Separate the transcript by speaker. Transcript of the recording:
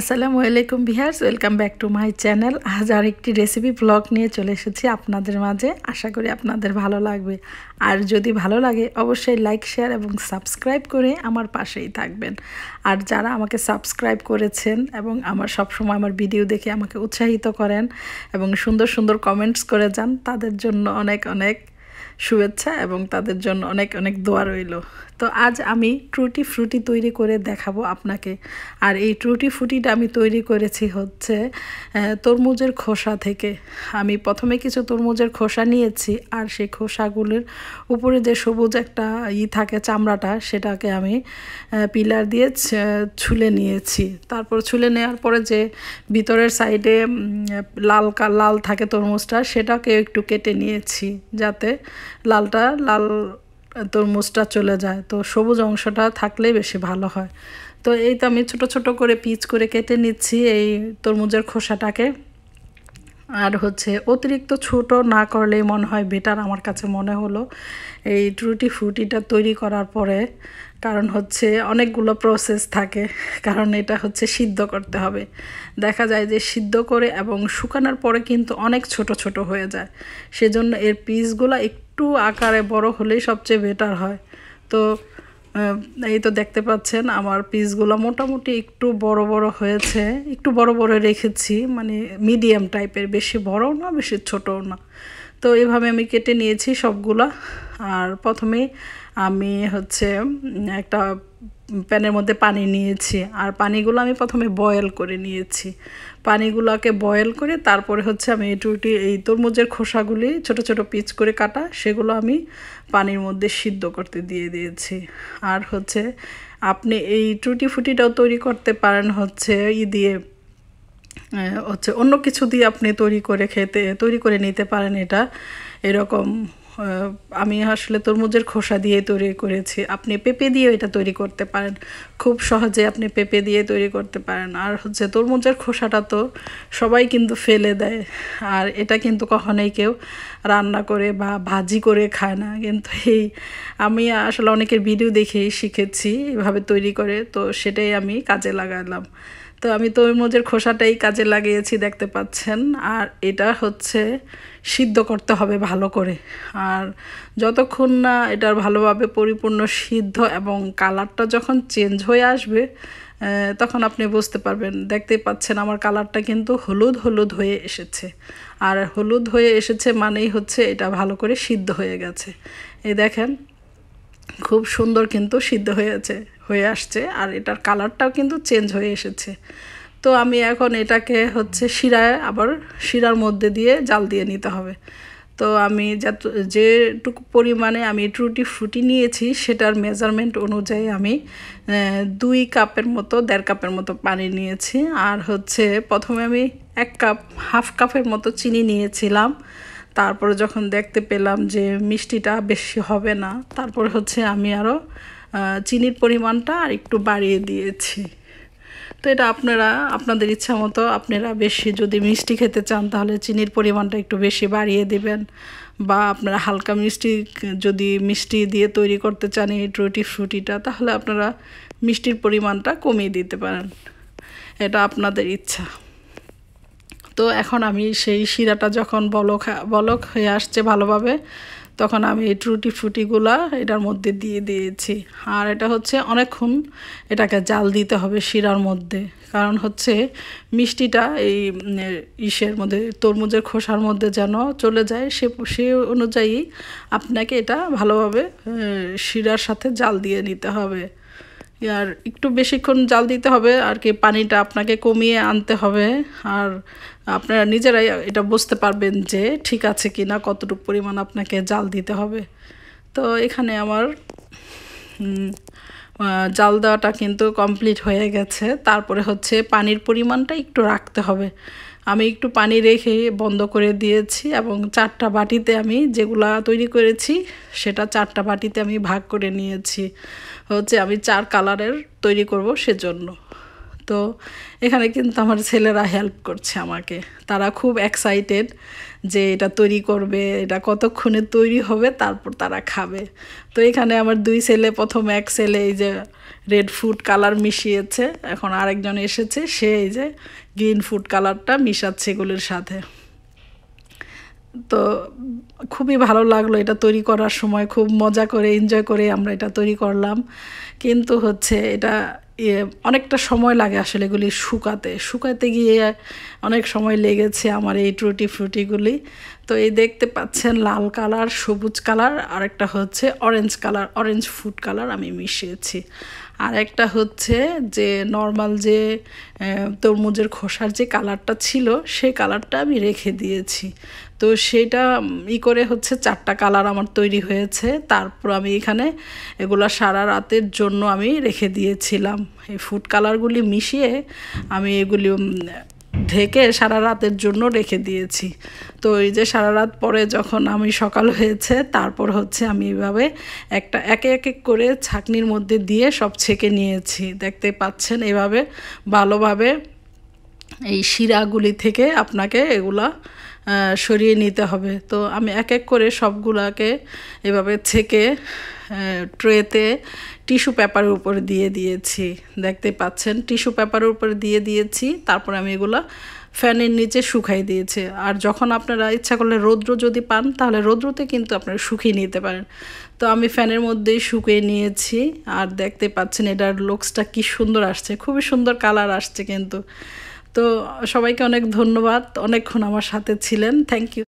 Speaker 1: আসসালামু আলাইকুম বিহার্স welcome back to my channel আজ আর একটি রেসিপি ব্লগ নিয়ে চলে এসেছি আপনাদের মাঝে আশা করি আপনাদের ভালো লাগবে আর যদি ভালো লাগে অবশ্যই লাইক শেয়ার এবং সাবস্ক্রাইব করে আমার পাশেই থাকবেন আর যারা আমাকে সাবস্ক্রাইব করেছেন এবং আমার সবসময় আমার ভিডিও দেখে আমাকে উৎসাহিত করেন এবং সুন্দর সুন্দর কমেন্টস করে যান তাদের জন্য অনেক অনেক শুভেচ্ছা এবং তাদের জন্য অনেক অনেক দোয়া রইল তো আজ আমি ট্রুটি ফ্রুটি তৈরি করে দেখাবো আপনাকে আর এই ট্রুটি ফ্রুটিটা আমি তৈরি করেছি হচ্ছে তরমুজের খোসা থেকে আমি প্রথমে কিছু তরমুজের খোসা নিয়েছি আর সেই খোসাগুলোর উপরে যে সবুজ একটা ই থাকে চামড়াটা সেটাকে আমি পিলার দিয়ে ছুলে নিয়েছি তারপর ছুলে নেওয়ার পরে যে ভিতরের সাইডে লাল লাল থাকে তরমুজটা সেটাকে একটু কেটে নিয়েছি যাতে লালটা লাল তরমুজটা চলে যায় তো সবুজ অংশটা থাকলেই বেশি ভালো হয় তো এই তো আমি ছোট ছোট করে পিচ করে কেটে নিচ্ছি এই তরমুজের খোসাটাকে আর হচ্ছে অতিরিক্ত ছোট না করলেই মনে হয় বেটার আমার কাছে মনে হলো এই ট্রুটি ফ্রুটিটা তৈরি করার পরে কারণ হচ্ছে অনেকগুলো প্রসেস থাকে কারণ এটা হচ্ছে সিদ্ধ করতে হবে দেখা যায় যে সিদ্ধ করে এবং শুকানোর পরে কিন্তু অনেক ছোট ছোট হয়ে যায় সেজন্য এর পিসগুলো একটু একটু আকারে বড় হলেই সবচেয়ে বেটার হয় তো এই তো দেখতে পাচ্ছেন আমার পিসগুলো মোটামুটি একটু বড় বড় হয়েছে একটু বড় বড় রেখেছি মানে মিডিয়াম টাইপের বেশি বড়ও না বেশি ছোটও না তো এভাবে আমি কেটে নিয়েছি সবগুলা আর প্রথমে আমি হচ্ছে একটা প্যানের মধ্যে পানি নিয়েছি আর পানিগুলো আমি প্রথমে বয়েল করে নিয়েছি পানিগুলোকে বয়েল করে তারপরে হচ্ছে আমি এটুটি এই তরমুজের খোসাগুলি ছোট ছোট পিচ করে কাটা সেগুলো আমি পানির মধ্যে সিদ্ধ করতে দিয়ে দিয়েছি আর হচ্ছে আপনি এই টুটি ফুটিটাও তৈরি করতে পারেন হচ্ছে ই দিয়ে হচ্ছে অন্য কিছু দিয়ে আপনি তৈরি করে খেতে তৈরি করে নিতে পারেন এটা এরকম আমি আসলে তরমুজের খোসা দিয়ে তৈরি করেছি আপনি পেঁপে দিয়েও এটা তৈরি করতে পারেন খুব সহজে আপনি পেঁপে দিয়ে তৈরি করতে পারেন আর হচ্ছে তরমুজের খোসাটা তো সবাই কিন্তু ফেলে দেয় আর এটা কিন্তু কখনোই কেউ রান্না করে বা ভাজি করে খায় না কিন্তু এই আমি আসলে অনেকের ভিডিও দেখেই শিখেছি এভাবে তৈরি করে তো সেটাই আমি কাজে লাগালাম তো আমি তরমুজের খোসাটাই কাজে লাগিয়েছি দেখতে পাচ্ছেন আর এটা হচ্ছে সিদ্ধ করতে হবে ভালো করে আর যতক্ষণ না এটার ভালোভাবে পরিপূর্ণ সিদ্ধ এবং কালারটা যখন চেঞ্জ হয়ে আসবে তখন আপনি বুঝতে পারবেন দেখতে পাচ্ছেন আমার কালারটা কিন্তু হলুদ হলুদ হয়ে এসেছে আর হলুদ হয়ে এসেছে মানেই হচ্ছে এটা ভালো করে সিদ্ধ হয়ে গেছে এই দেখেন খুব সুন্দর কিন্তু সিদ্ধ হয়েছে হয়ে আসছে আর এটার কালারটাও কিন্তু চেঞ্জ হয়ে এসেছে তো আমি এখন এটাকে হচ্ছে শিরায় আবার শিরার মধ্যে দিয়ে জাল দিয়ে নিতে হবে তো আমি যত যেটুকু পরিমাণে আমি ট্রুটি ফ্রুটি নিয়েছি সেটার মেজারমেন্ট অনুযায়ী আমি দুই কাপের মতো দেড় কাপের মতো পানি নিয়েছি আর হচ্ছে প্রথমে আমি এক কাপ হাফ কাপের মতো চিনি নিয়েছিলাম তারপরে যখন দেখতে পেলাম যে মিষ্টিটা বেশি হবে না তারপর হচ্ছে আমি আরও চিনির পরিমাণটা আর একটু বাড়িয়ে দিয়েছি তো এটা আপনারা আপনাদের ইচ্ছা মতো আপনারা বেশি যদি মিষ্টি খেতে চান তাহলে চিনির পরিমাণটা একটু বেশি বাড়িয়ে দিবেন বা আপনারা হালকা মিষ্টি যদি মিষ্টি দিয়ে তৈরি করতে চান এই রুটি ফ্রুটিটা তাহলে আপনারা মিষ্টির পরিমাণটা কমিয়ে দিতে পারেন এটা আপনাদের ইচ্ছা তো এখন আমি সেই শিরাটা যখন বলক বলক হয়ে আসছে ভালোভাবে তখন আমি এই ট্রুটি ফুটিগুলা এটার মধ্যে দিয়ে দিয়েছি আর এটা হচ্ছে অনেকক্ষণ এটাকে জাল দিতে হবে শিরার মধ্যে কারণ হচ্ছে মিষ্টিটা এই ইসের মধ্যে তরমুজের খোসার মধ্যে যেন চলে যায় সে সে অনুযায়ী আপনাকে এটা ভালোভাবে শিরার সাথে জাল দিয়ে নিতে হবে আর একটু বেশিক্ষণ জাল দিতে হবে আর কি পানিটা আপনাকে কমিয়ে আনতে হবে আর আপনারা নিজেরাই এটা বুঝতে পারবেন যে ঠিক আছে কি না কতটুকু পরিমাণ আপনাকে জাল দিতে হবে তো এখানে আমার জাল দেওয়াটা কিন্তু কমপ্লিট হয়ে গেছে তারপরে হচ্ছে পানির পরিমাণটা একটু রাখতে হবে আমি একটু পানি রেখে বন্ধ করে দিয়েছি এবং চারটা বাটিতে আমি যেগুলা তৈরি করেছি সেটা চারটা বাটিতে আমি ভাগ করে নিয়েছি হচ্ছে আমি চার কালারের তৈরি করব সেজন্য তো এখানে কিন্তু আমার ছেলেরা হেল্প করছে আমাকে তারা খুব এক্সাইটেড যে এটা তৈরি করবে এটা কতক্ষণে তৈরি হবে তারপর তারা খাবে তো এখানে আমার দুই ছেলে প্রথম এক ছেলে এই যে রেড ফুড কালার মিশিয়েছে এখন আরেকজন এসেছে সে এই যে গ্রিন ফুড কালারটা মিশাচ্ছে এগুলির সাথে তো খুবই ভালো লাগলো এটা তৈরি করার সময় খুব মজা করে এনজয় করে আমরা এটা তৈরি করলাম কিন্তু হচ্ছে এটা অনেকটা সময় লাগে আসলে এগুলি শুকাতে শুকাতে গিয়ে অনেক সময় লেগেছে আমার এই টুটি ফ্রুটিগুলি তো এই দেখতে পাচ্ছেন লাল কালার সবুজ কালার আর একটা হচ্ছে orange colour orange food colour আমি মিশিয়েছি আর একটা হচ্ছে যে নর্মাল যে তরমুজের খোসার যে কালারটা ছিল সেই কালারটা আমি রেখে দিয়েছি তো সেটা ই করে হচ্ছে চারটা কালার আমার তৈরি হয়েছে তারপর আমি এখানে এগুলো সারা রাতের জন্য আমি রেখে দিয়েছিলাম এই ফুড কালারগুলি মিশিয়ে আমি এগুলি ঢেকে সারা রাতের জন্য রেখে দিয়েছি তো এই যে সারা রাত পরে যখন আমি সকাল হয়েছে তারপর হচ্ছে আমি এভাবে একটা একে এক এক করে ছাকনির মধ্যে দিয়ে সব ছেঁকে নিয়েছি দেখতে পাচ্ছেন এভাবে ভালোভাবে এই শিরাগুলি থেকে আপনাকে এগুলা সরিয়ে নিতে হবে তো আমি এক এক করে সবগুলাকে এভাবে ছেঁকে ট্রেতে টিস্যু পেপারের উপরে দিয়ে দিয়েছি দেখতে পাচ্ছেন টিস্যু পেপারের উপর দিয়ে দিয়েছি তারপর আমি এগুলো ফ্যানের নিচে শুকাই দিয়েছে আর যখন আপনারা ইচ্ছা করলে রৌদ্র যদি পান তাহলে রৌদ্রতে কিন্তু আপনারা শুকিয়ে নিতে পারেন তো আমি ফ্যানের মধ্যেই শুকিয়ে নিয়েছি আর দেখতে পাচ্ছেন এটার লুকসটা কি সুন্দর আসছে খুবই সুন্দর কালার আসছে কিন্তু তো সবাইকে অনেক ধন্যবাদ অনেকক্ষণ আমার সাথে ছিলেন থ্যাংক ইউ